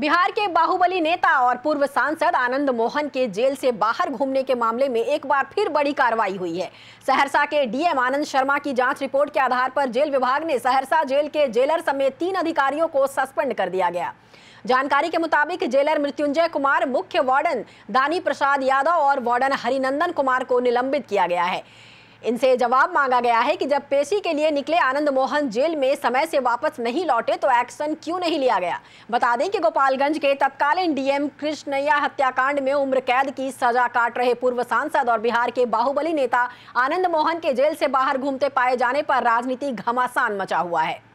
बिहार के बाहुबली नेता और पूर्व सांसद आनंद मोहन के जेल से बाहर घूमने के मामले में एक बार फिर बड़ी कार्रवाई हुई है सहरसा के डीएम आनंद शर्मा की जांच रिपोर्ट के आधार पर जेल विभाग ने सहरसा जेल के जेलर समेत तीन अधिकारियों को सस्पेंड कर दिया गया जानकारी के मुताबिक जेलर मृत्युंजय कुमार मुख्य वार्डन दानी प्रसाद यादव और वार्डन हरिनंदन कुमार को निलंबित किया गया है इनसे जवाब मांगा गया है कि जब पेशी के लिए निकले आनंद मोहन जेल में समय से वापस नहीं लौटे तो एक्शन क्यों नहीं लिया गया बता दें कि गोपालगंज के तत्कालीन डीएम कृष्णैया हत्याकांड में उम्र कैद की सजा काट रहे पूर्व सांसद और बिहार के बाहुबली नेता आनंद मोहन के जेल से बाहर घूमते पाए जाने पर राजनीति घमासान मचा हुआ है